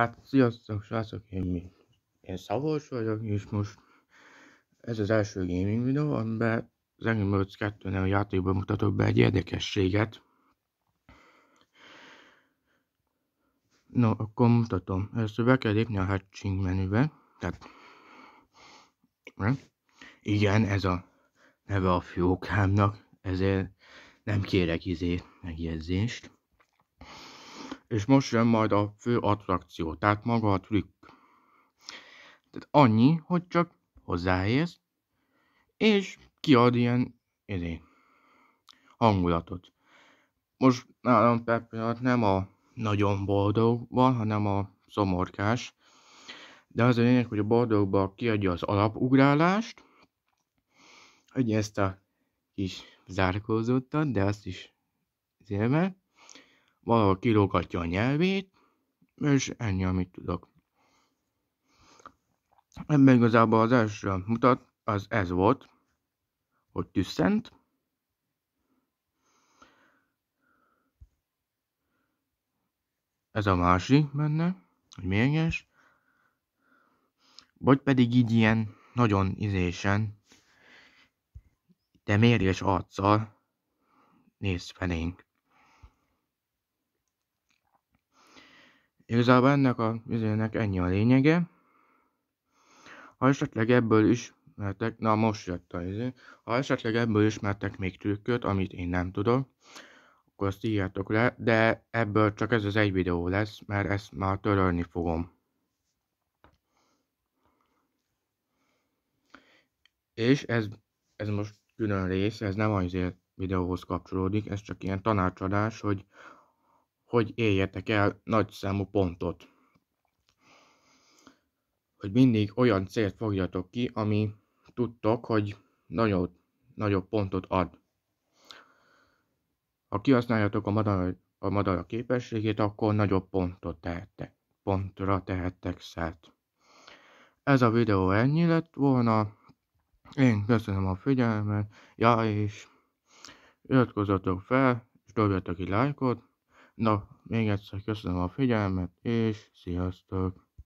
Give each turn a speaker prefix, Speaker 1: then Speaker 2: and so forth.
Speaker 1: Hát sziasztok srácok, én, mi? én Szabolcs vagyok, és most ez az első gaming videó, amiben az Angry Birds 2 a játékban mutatok be egy érdekességet. No, akkor mutatom. Először be kell lépni a hatching menübe, tehát ne? igen, ez a neve a fiókámnak, ezért nem kérek izé megjegyzést és most jön majd a fő attrakció, tehát maga a trükk. Tehát annyi, hogy csak hozzáérsz, és kiad ilyen idén, hangulatot. Most nálam per pillanat nem a nagyon boldog van, hanem a szomorkás. De az a lényeg, hogy a boldogban kiadja az alapugrálást, hogy ezt a kis zárkózottat, de azt is zélve valahol kilógatja a nyelvét, és ennyi, amit tudok. Ebben igazából az első mutat, az ez volt, hogy tüsszent, ez a másik benne, hogy mérges, vagy pedig így ilyen nagyon izésen, de mérges arccal néz felénk. Igazából ennek a vizének ennyi a lényege. Ha esetleg ebből ismertek, na most jött a izé, ha esetleg ebből ismertek még trükköt, amit én nem tudom. akkor azt írjátok le, de ebből csak ez az egy videó lesz, mert ezt már törölni fogom. És ez, ez most külön rész, ez nem azért videóhoz kapcsolódik, ez csak ilyen tanácsadás, hogy hogy éljetek el nagy számú pontot. Hogy mindig olyan célt fogjatok ki, ami tudtok, hogy nagyobb, nagyobb pontot ad. Ha kihasználjátok a madara, a madara képességét, akkor nagyobb pontot tehettek, pontra tehettek szert. Ez a videó ennyi lett volna. Én köszönöm a figyelmet, ja és iratkozzatok fel, és dobjatok egy lájkot, Na, még egyszer köszönöm a figyelmet, és sziasztok!